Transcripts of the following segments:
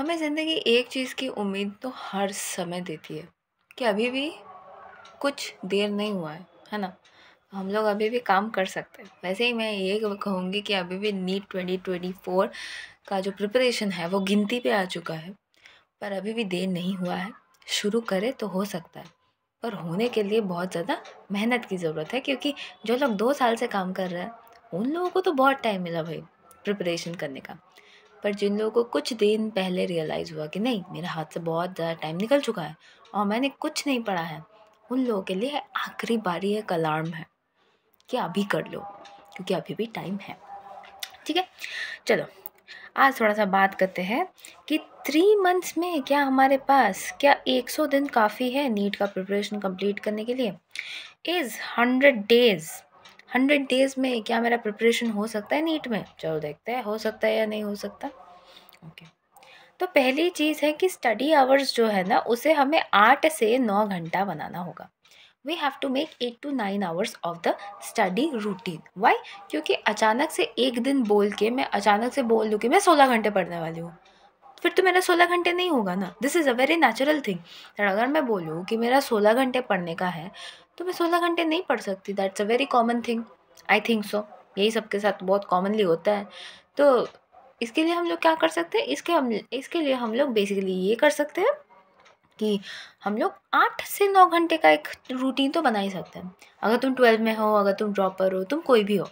हमें ज़िंदगी एक चीज़ की उम्मीद तो हर समय देती है कि अभी भी कुछ देर नहीं हुआ है है ना हम लोग अभी भी काम कर सकते हैं वैसे ही मैं ये कहूँगी कि अभी भी नीट ट्वेंटी ट्वेंटी फोर का जो प्रिपरेशन है वो गिनती पे आ चुका है पर अभी भी देर नहीं हुआ है शुरू करें तो हो सकता है पर होने के लिए बहुत ज़्यादा मेहनत की ज़रूरत है क्योंकि जो लोग दो साल से काम कर रहे हैं उन लोगों को तो बहुत टाइम मिला भाई प्रिपरेशन करने का पर जिन लोगों को कुछ दिन पहले रियलाइज़ हुआ कि नहीं मेरे हाथ से बहुत ज़्यादा टाइम निकल चुका है और मैंने कुछ नहीं पढ़ा है उन लोगों के लिए आखिरी बारी एक अलार्म है कि अभी कर लो क्योंकि अभी भी टाइम है ठीक है चलो आज थोड़ा सा बात करते हैं कि थ्री मंथ्स में क्या हमारे पास क्या एक सौ दिन काफ़ी है नीट का प्रिपरेशन कंप्लीट करने के लिए is hundred days hundred days में क्या मेरा प्रिपरेशन हो सकता है नीट में चलो देखते हैं हो सकता है या नहीं हो सकता ओके तो पहली चीज़ है कि स्टडी आवर्स जो है ना उसे हमें आठ से नौ घंटा बनाना होगा we have to make eight to nine hours of the study routine why क्योंकि अचानक से एक दिन बोल के मैं अचानक से बोल दूँ कि मैं सोलह घंटे पढ़ने वाली हूँ फिर तो मेरा सोलह घंटे नहीं होगा ना this is a very natural thing अगर मैं बोलूँ कि मेरा सोलह घंटे पढ़ने का है तो मैं सोलह घंटे नहीं पढ़ सकती that's a very common thing I think so यही सबके साथ बहुत कॉमनली होता है तो इसके लिए हम लोग क्या कर सकते हैं इसके हम इसके लिए हम लोग बेसिकली ये कर सकते हैं कि हम लोग आठ से नौ घंटे का एक रूटीन तो बना ही सकते हैं अगर तुम ट्वेल्व में हो अगर तुम ड्रॉपर हो तुम कोई भी हो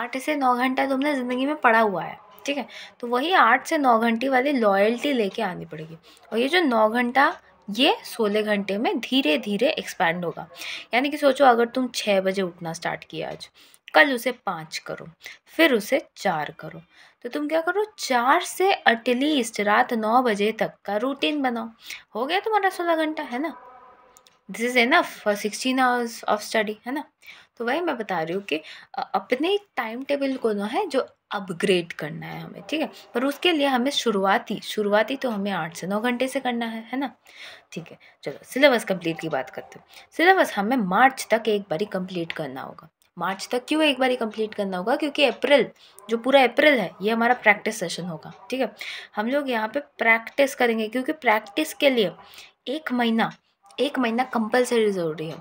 आठ से नौ घंटा तुमने तो ज़िंदगी में पढ़ा हुआ है ठीक है तो वही आठ से नौ घंटे वाली लॉयल्टी लेके आनी पड़ेगी और ये जो नौ घंटा ये सोलह घंटे में धीरे धीरे एक्सपैंड होगा यानी कि सोचो अगर तुम छः बजे उठना स्टार्ट किया आज कल उसे पाँच करो फिर उसे चार करो तो तुम क्या करो चार से एटलीस्ट रात नौ बजे तक का रूटीन बनाओ हो गया तुम्हारा सोलह घंटा है ना this is enough for sixteen hours of study है ना तो वही मैं बता रही हूँ कि अपने टाइम टेबल को ना है जो अपग्रेड करना है हमें ठीक है पर उसके लिए हमें शुरुआती शुरुआती तो हमें आठ से नौ घंटे से करना है है ना ठीक है चलो सिलेबस कंप्लीट की बात करते हैं सिलेबस हमें मार्च तक एक बारी कंप्लीट करना होगा मार्च तक क्यों एक बारी कंप्लीट करना होगा क्योंकि अप्रैल जो पूरा अप्रैल है ये हमारा प्रैक्टिस सेशन होगा ठीक है हम लोग यहाँ पे प्रैक्टिस करेंगे क्योंकि प्रैक्टिस के लिए एक महीना एक महीना कंपलसरी ज़रूरी है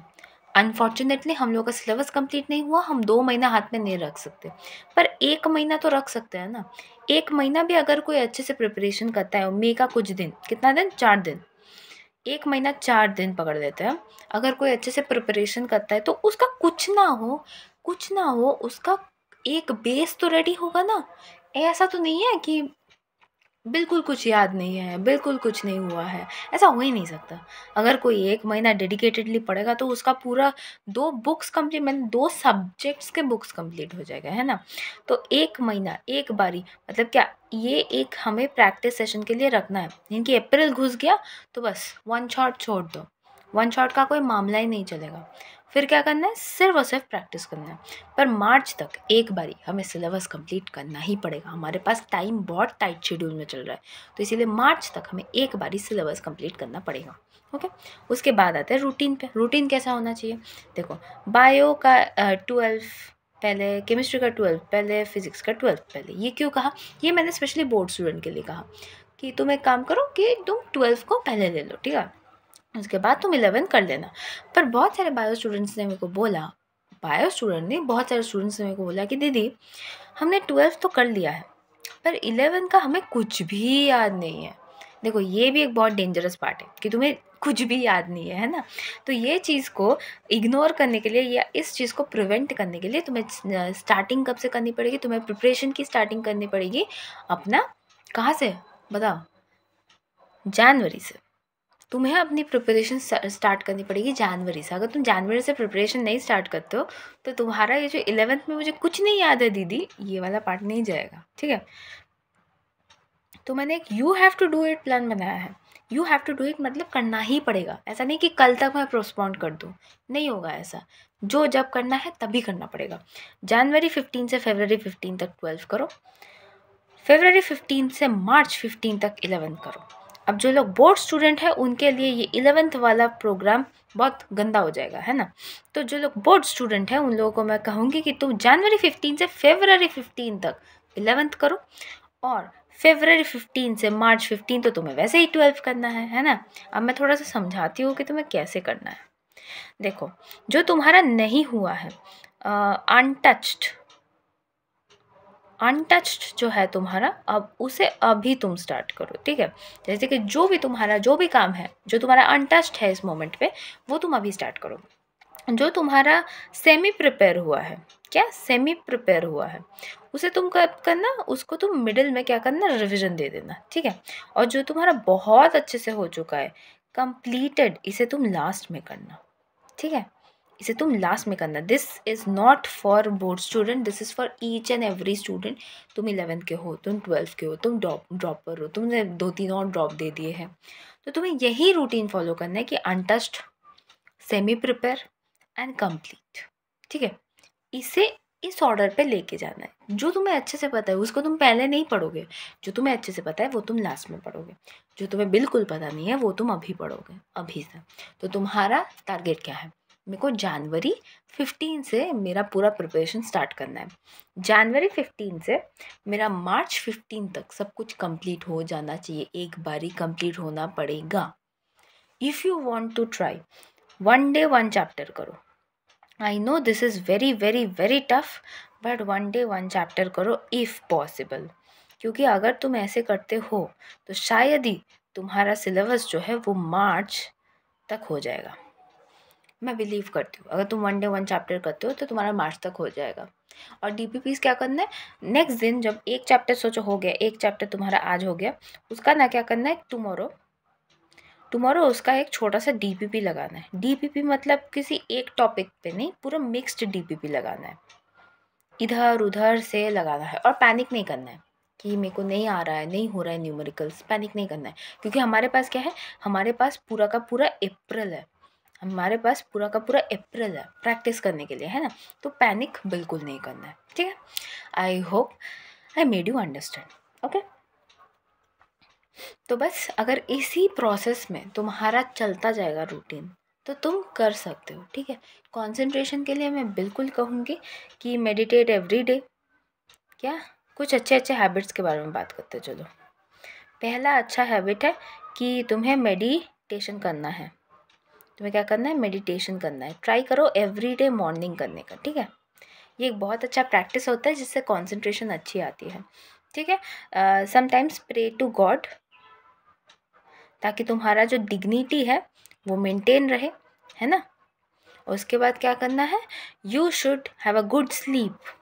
अनफॉर्चुनेटली हम लोग का सिलेबस कंप्लीट नहीं हुआ हम दो महीना हाथ में नहीं रख सकते पर एक महीना तो रख सकते हैं ना एक महीना भी अगर कोई अच्छे से प्रिपरेशन करता है मे का कुछ दिन कितना दिन चार दिन एक महीना चार दिन पकड़ लेते हैं अगर कोई अच्छे से प्रिपरेशन करता है तो उसका कुछ ना हो कुछ ना हो उसका एक बेस तो रेडी होगा ना ऐसा तो नहीं है कि बिल्कुल कुछ याद नहीं है बिल्कुल कुछ नहीं हुआ है ऐसा हो ही नहीं सकता अगर कोई एक महीना डेडिकेटेडली पढ़ेगा तो उसका पूरा दो बुक्स कम्प्लीट मैंने दो सब्जेक्ट्स के बुक्स कम्प्लीट हो जाएगा है ना तो एक महीना एक बारी मतलब क्या ये एक हमें प्रैक्टिस सेशन के लिए रखना है इनकी अप्रैल घुस गया तो बस वन शॉट छोड़ दो वन शॉट का कोई मामला ही नहीं चलेगा फिर क्या करना है सिर्फ और सिर्फ प्रैक्टिस करना है पर मार्च तक एक बारी हमें सिलेबस कंप्लीट करना ही पड़ेगा हमारे पास टाइम बहुत टाइट शेड्यूल में चल रहा है तो इसीलिए मार्च तक हमें एक बारी सिलेबस कंप्लीट करना पड़ेगा ओके उसके बाद आता है रूटीन पे रूटीन कैसा होना चाहिए देखो बायो का ट्वेल्व पहले केमिस्ट्री का ट्वेल्थ पहले फिजिक्स का ट्वेल्थ पहले ये क्यों कहा ये मैंने स्पेशली बोर्ड स्टूडेंट के लिए कहा कि तुम एक काम करो कि तुम ट्वेल्व को पहले ले लो ठीक है उसके बाद तुम इलेवन कर लेना पर बहुत सारे बायो स्टूडेंट्स ने मेरे को बोला बायो स्टूडेंट ने बहुत सारे स्टूडेंट्स ने मेरे को बोला कि दीदी हमने ट्वेल्थ तो कर लिया है पर इलेवन का हमें कुछ भी याद नहीं है देखो ये भी एक बहुत डेंजरस पार्ट है कि तुम्हें कुछ भी याद नहीं है है ना तो ये चीज़ को इग्नोर करने के लिए या इस चीज़ को प्रिवेंट करने के लिए तुम्हें स्टार्टिंग कब से करनी पड़ेगी तुम्हें प्रिपरेशन की स्टार्टिंग करनी पड़ेगी अपना कहाँ से बताओ जनवरी से तुम्हें अपनी प्रिपरेशन स्टार्ट करनी पड़ेगी जनवरी से अगर तुम जनवरी से प्रिपरेशन नहीं स्टार्ट करते हो तो तुम्हारा ये जो इलेवेंथ में मुझे कुछ नहीं याद है दीदी ये वाला पार्ट नहीं जाएगा ठीक है तो मैंने एक you have to do it plan बनाया है you have to do it मतलब करना ही पड़ेगा ऐसा नहीं कि कल तक मैं प्रोस्पॉन्ड कर दूँ नहीं होगा ऐसा जो जब करना है तभी करना पड़ेगा जनवरी फिफ्टीन से फेबररी फिफ्टीन तक ट्वेल्व करो फेबररी फिफ्टीन से मार्च फिफ्टीन तक इलेवेंथ करो अब जो लोग बोर्ड स्टूडेंट हैं उनके लिए ये इलेवेंथ वाला प्रोग्राम बहुत गंदा हो जाएगा है ना तो जो लोग बोर्ड स्टूडेंट हैं उन लोगों को मैं कहूँगी कि तुम जनवरी फिफ्टीन से फेबररी फिफ्टीन तक इलेवेंथ करो और फेबररी फिफ्टीन से मार्च फिफ्टीन तो तुम्हें वैसे ही ट्वेल्व करना है है ना अब मैं थोड़ा सा समझाती हूँ कि तुम्हें कैसे करना है देखो जो तुम्हारा नहीं हुआ है अनटच्ड uh, अनटच्ड जो है तुम्हारा अब उसे अभी तुम स्टार्ट करो ठीक है जैसे कि जो भी तुम्हारा जो भी काम है जो तुम्हारा अनटच्ड है इस मोमेंट पे वो तुम अभी स्टार्ट करो जो तुम्हारा सेमी प्रिपेयर हुआ है क्या सेमी प्रिपेयर हुआ है उसे तुम कब करना उसको तुम मिडिल में क्या करना रिविजन दे देना ठीक है और जो तुम्हारा बहुत अच्छे से हो चुका है कंप्लीटेड इसे तुम लास्ट में करना ठीक है इसे तुम लास्ट में करना this is not for board student this is for each and every student तुम इलेवेंथ के हो तुम ट्वेल्थ के हो तुम ड्रॉप ड्रॉपर हो तुमने दो तीन और ड्रॉप दे दिए हैं तो तुम्हें यही रूटीन फॉलो करना है कि untouched semi prepare and complete ठीक है इसे इस ऑर्डर पे लेके जाना है जो तुम्हें अच्छे से पता है उसको तुम पहले नहीं पढ़ोगे जो तुम्हें अच्छे से पता है वो तुम लास्ट में पढ़ोगे जो तुम्हें बिल्कुल पता नहीं है वो तुम अभी पढ़ोगे अभी से तो तुम्हारा टारगेट क्या है मेरे को जनवरी फिफ्टीन से मेरा पूरा प्रिपरेशन स्टार्ट करना है जनवरी फिफ्टीन से मेरा मार्च फिफ्टीन तक सब कुछ कंप्लीट हो जाना चाहिए एक बारी कंप्लीट होना पड़ेगा if you want to try one day one chapter करो I know this is very very very tough but one day one chapter करो इफ़ पॉसिबल क्योंकि अगर तुम ऐसे करते हो तो शायद ही तुम्हारा सिलेबस जो है वो मार्च तक हो जाएगा मैं बिलीव करती हूँ अगर तुम वन डे वन चैप्टर करते हो तो तुम्हारा मार्च तक हो जाएगा और डी पी क्या करना है नेक्स्ट दिन जब एक चैप्टर सोचो हो गया एक चैप्टर तुम्हारा आज हो गया उसका ना क्या करना है टुमोरो टुमोरो उसका एक छोटा सा पी लगाना है पी मतलब किसी एक टॉपिक पे नहीं पूरा मिक्स्ड पी लगाना है इधर उधर से लगाना है और पैनिक नहीं करना है कि मेरे को नहीं आ रहा है नहीं हो रहा है न्यूमेरिकल्स पैनिक नहीं करना है क्योंकि हमारे पास क्या है हमारे पास पूरा का पूरा अप्रैल है हमारे पास पूरा का पूरा अप्रैल है प्रैक्टिस करने के लिए है ना तो पैनिक बिल्कुल नहीं करना है ठीक है I hope I made you understand okay तो बस अगर इसी प्रोसेस में तुम्हारा चलता जाएगा रूटीन तो तुम कर सकते हो ठीक है कंसंट्रेशन के लिए मैं बिल्कुल कहूँगी कि मेडिटेट एवरी डे क्या कुछ अच्छे अच्छे हैबिट्स के बारे में बात करते चलो पहला अच्छा हैबिट है कि तुम्हें मेडिटेशन करना है तुम्हें क्या करना है मेडिटेशन करना है ट्राई करो एवरी डे मॉर्निंग करने का ठीक है ये एक बहुत अच्छा प्रैक्टिस होता है जिससे कॉन्सेंट्रेशन अच्छी आती है ठीक है समटाइम्स प्रे टू गॉड ताकि तुम्हारा जो डिग्निटी है वो मेंटेन रहे है ना उसके बाद क्या करना है you should have a good sleep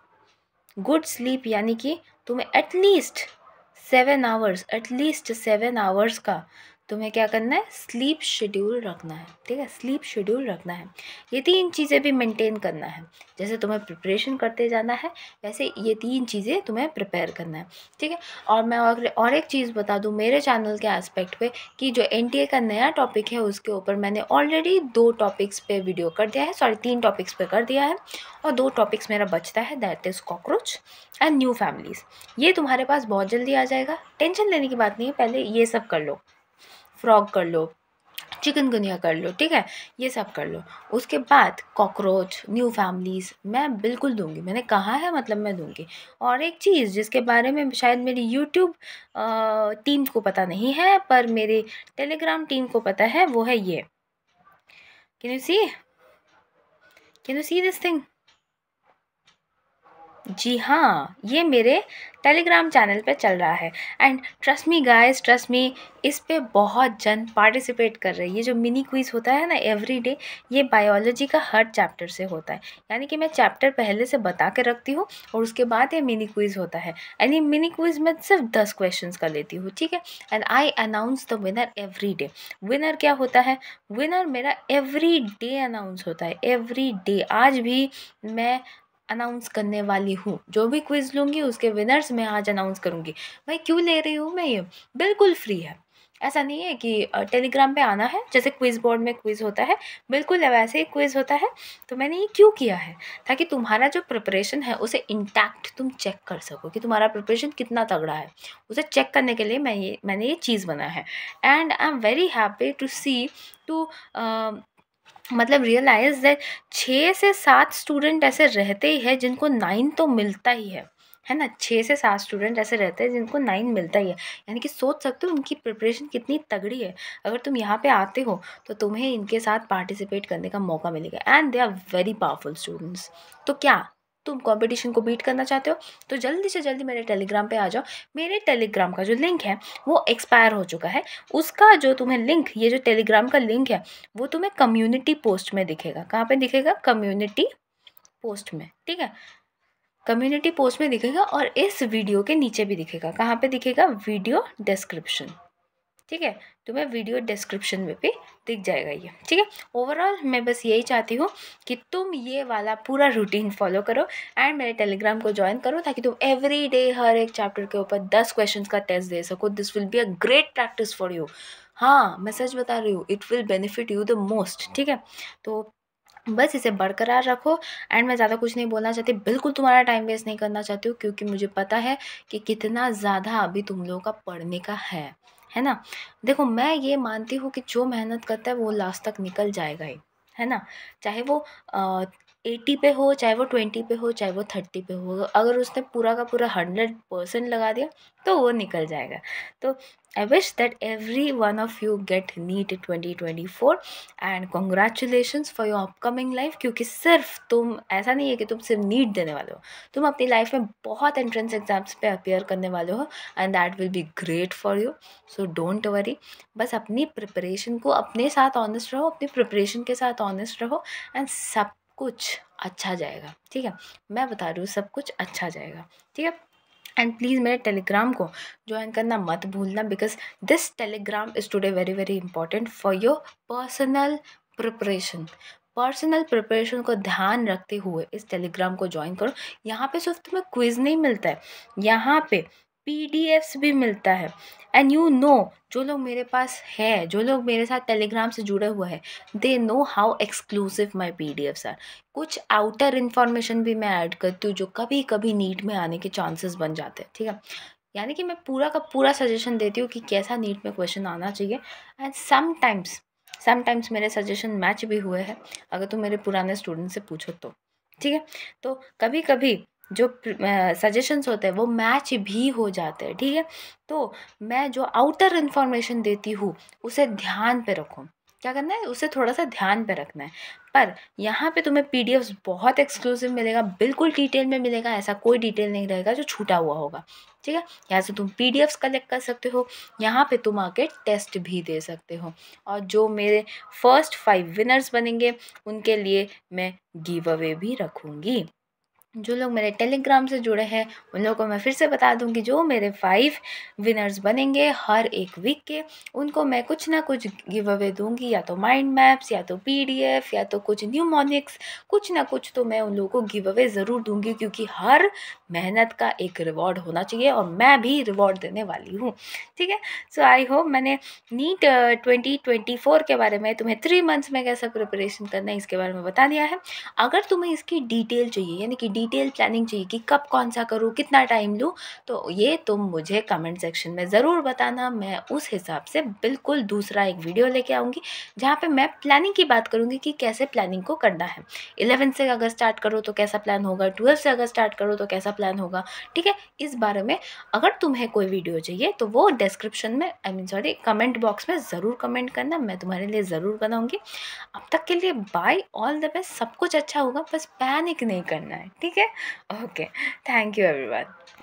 good sleep यानी कि तुम्हें at least seven hours at least seven hours का तुम्हें क्या करना है स्लीप शेड्यूल रखना है ठीक है स्लीप शेड्यूल रखना है ये तीन चीज़ें भी मेंटेन करना है जैसे तुम्हें प्रिपरेशन करते जाना है वैसे ये तीन चीज़ें तुम्हें प्रिपेयर करना है ठीक है और मैं और, और एक चीज़ बता दूँ मेरे चैनल के एस्पेक्ट पे कि जो एन का नया टॉपिक है उसके ऊपर मैंने ऑलरेडी दो टॉपिक्स पर वीडियो कर दिया है सॉरी तीन टॉपिक्स पर कर दिया है और दो टॉपिक्स मेरा बचता है that is cockroach and new families ये तुम्हारे पास बहुत जल्दी आ जाएगा टेंशन लेने की बात नहीं है पहले ये सब कर लो फ्रॉग कर लो चिकनगुनिया कर लो ठीक है ये सब कर लो उसके बाद कॉकरोच न्यू फैमिलीज़ मैं बिल्कुल दूंगी मैंने कहा है मतलब मैं दूंगी और एक चीज़ जिसके बारे में शायद मेरी यूट्यूब टीम को पता नहीं है पर मेरी टेलीग्राम टीम को पता है वो है ये can you see can you see this thing जी हाँ ये मेरे टेलीग्राम चैनल पे चल रहा है and trust me guys trust me इस पे बहुत जन पार्टिसिपेट कर रहे हैं ये जो मिनी क्विज़ होता है ना एवरी डे ये बायोलॉजी का हर चैप्टर से होता है यानी कि मैं चैप्टर पहले से बता के रखती हूँ और उसके बाद ये मिनी क्विज़ होता है एंड ये मिनी क्विज़ मैं सिर्फ दस क्वेश्चन कर लेती हूँ ठीक है and I announce the winner every day winner क्या होता है विनर मेरा एवरी डे अनाउंस होता है एवरी डे आज भी मैं अनाउंस करने वाली हूँ जो भी क्विज़ लूँगी उसके विनर्स मैं आज अनाउंस करूँगी भाई क्यों ले रही हूँ मैं ये बिल्कुल फ्री है ऐसा नहीं है कि टेलीग्राम पे आना है जैसे क्विज़ बोर्ड में क्विज़ होता है बिल्कुल वैसे ही क्विज़ होता है तो मैंने ये क्यों किया है ताकि तुम्हारा जो प्रिपरेशन है उसे इंटैक्ट तुम चेक कर सको कि तुम्हारा प्रिपरेशन कितना तगड़ा है उसे चेक करने के लिए मैं ये मैंने ये चीज़ बनाया है and I am very happy to see to मतलब रियलाइज़ दैट छः से सात स्टूडेंट ऐसे रहते ही है जिनको नाइन तो मिलता ही है है ना छः से सात स्टूडेंट ऐसे रहते हैं जिनको नाइन मिलता ही है यानी कि सोच सकते हो उनकी प्रिपरेशन कितनी तगड़ी है अगर तुम यहाँ पे आते हो तो तुम्हें इनके साथ पार्टिसिपेट करने का मौका मिलेगा and they are very powerful students तो क्या तुम कंपटीशन को बीट करना चाहते हो तो जल्दी से जल्दी मेरे टेलीग्राम पे आ जाओ मेरे टेलीग्राम का जो लिंक है वो एक्सपायर हो चुका है उसका जो तुम्हें लिंक ये जो टेलीग्राम का लिंक है वो तुम्हें कम्युनिटी पोस्ट में दिखेगा कहाँ पर दिखेगा कम्युनिटी पोस्ट में ठीक है कम्युनिटी पोस्ट में दिखेगा और इस वीडियो के नीचे भी दिखेगा कहाँ पे दिखेगा वीडियो डिस्क्रिप्शन ठीक है तुम्हें वीडियो डिस्क्रिप्शन में भी दिख जाएगा ये ठीक है ओवरऑल मैं बस यही चाहती हूँ कि तुम ये वाला पूरा रूटीन फॉलो करो एंड मेरे टेलीग्राम को ज्वाइन करो ताकि तुम एवरी डे हर एक चैप्टर के ऊपर दस क्वेश्चंस का टेस्ट दे सको this will be a great practice for you हाँ मैं सच बता रही हूँ it will benefit you the most ठीक है तो बस इसे बरकरार रखो एंड मैं ज़्यादा कुछ नहीं बोलना चाहती बिल्कुल तुम्हारा टाइम वेस्ट नहीं करना चाहती हूँ क्योंकि मुझे पता है कि कितना ज़्यादा अभी तुम लोगों का पढ़ने का है है ना देखो मैं ये मानती हूँ कि जो मेहनत करता है वो लास्ट तक निकल जाएगा ही है ना चाहे वो एटी पे हो चाहे वो ट्वेंटी पे हो चाहे वो थर्टी पे हो अगर उसने पूरा का पूरा हंड्रेड परसेंट लगा दिया तो वो निकल जाएगा तो I wish that every one of you get NEET twenty twenty four and congratulation for your upcoming life क्योंकि सिर्फ तुम ऐसा नहीं है कि तुम सिर्फ नीट देने वाले हो तुम अपनी लाइफ में बहुत एंट्रेंस एग्जाम्स पे अपेयर करने वाले हो and that will be great for you so don't worry बस अपनी प्रिपरेशन को अपने साथ ऑनेस्ट रहो अपनी प्रिपरेशन के साथ ऑनेस्ट रहो एंड सब कुछ अच्छा जाएगा ठीक है मैं बता रही हूँ सब कुछ अच्छा जाएगा ठीक है एंड प्लीज़ मेरे टेलीग्राम को ज्वाइन करना मत भूलना because this Telegram is today very very important for your personal preparation personal preparation को ध्यान रखते हुए इस टेलीग्राम को ज्वाइन करो यहाँ पे सिर्फ तुम्हें क्विज़ नहीं मिलता है यहाँ पे पी भी मिलता है एंड यू नो जो लोग मेरे पास है जो लोग मेरे साथ टेलीग्राम से जुड़े हुए हैं they know how exclusive my P D Fs are कुछ आउटर इन्फॉर्मेशन भी मैं ऐड करती हूँ जो कभी कभी नीट में आने के चांसेस बन जाते हैं ठीक है यानी कि मैं पूरा का पूरा सजेशन देती हूँ कि कैसा नीट में क्वेश्चन आना चाहिए एंड समटाइम्स समटाइम्स मेरे सजेशन मैच भी हुए हैं अगर तुम मेरे पुराने स्टूडेंट से पूछो तो ठीक है तो कभी कभी जो सजेशंस होते हैं वो मैच भी हो जाते हैं ठीक है तो मैं जो आउटर इन्फॉर्मेशन देती हूँ उसे ध्यान पे रखो क्या करना है उसे थोड़ा सा ध्यान पे रखना है पर यहाँ पे तुम्हें पी बहुत एक्सक्लूसिव मिलेगा बिल्कुल डिटेल में मिलेगा ऐसा कोई डिटेल नहीं रहेगा जो छूटा हुआ होगा ठीक है यहाँ से तुम पी कलेक्ट कर सकते हो यहाँ पे तुम आके टेस्ट भी दे सकते हो और जो मेरे फर्स्ट फाइव विनर्स बनेंगे उनके लिए मैं गिव अवे भी रखूँगी जो लोग मेरे टेलीग्राम से जुड़े हैं उन लोगों को मैं फिर से बता दूं कि जो मेरे फाइव विनर्स बनेंगे हर एक वीक के उनको मैं कुछ ना कुछ गिव अवे दूंगी या तो माइंड मैप्स या तो पीडीएफ या तो कुछ न्यूमोनिक्स कुछ ना कुछ तो मैं उन लोगों को गिव अवे ज़रूर दूंगी क्योंकि हर मेहनत का एक रिवॉर्ड होना चाहिए और मैं भी रिवॉर्ड देने वाली हूँ ठीक है सो आई होप मैंने नीट ट्वेंटी ट्वेंटी फोर के बारे में तुम्हें थ्री मंथ्स में कैसा प्रिपरेशन करना है इसके बारे में बता दिया है अगर तुम्हें इसकी डिटेल चाहिए यानी कि डिटेल प्लानिंग चाहिए कि कब कौन सा करूँ कितना टाइम लूँ तो ये तुम मुझे कमेंट सेक्शन में ज़रूर बताना मैं उस हिसाब से बिल्कुल दूसरा एक वीडियो लेके आऊँगी जहाँ पे मैं प्लानिंग की बात करूँगी कि कैसे प्लानिंग को करना है इलेवेंथ से अगर स्टार्ट करो तो कैसा प्लान होगा ट्वेल्थ से अगर स्टार्ट करो तो कैसा प्लान होगा ठीक है इस बारे में अगर तुम्हें कोई वीडियो चाहिए तो वो डिस्क्रिप्शन में I mean sorry comment box में ज़रूर कमेंट करना मैं तुम्हारे लिए ज़रूर बनाऊँगी अब तक के लिए बाय ऑल द बेस्ट सब कुछ अच्छा होगा बस पैनिक नहीं करना है ठीक ठीक है ओके थैंक यू एवरीवन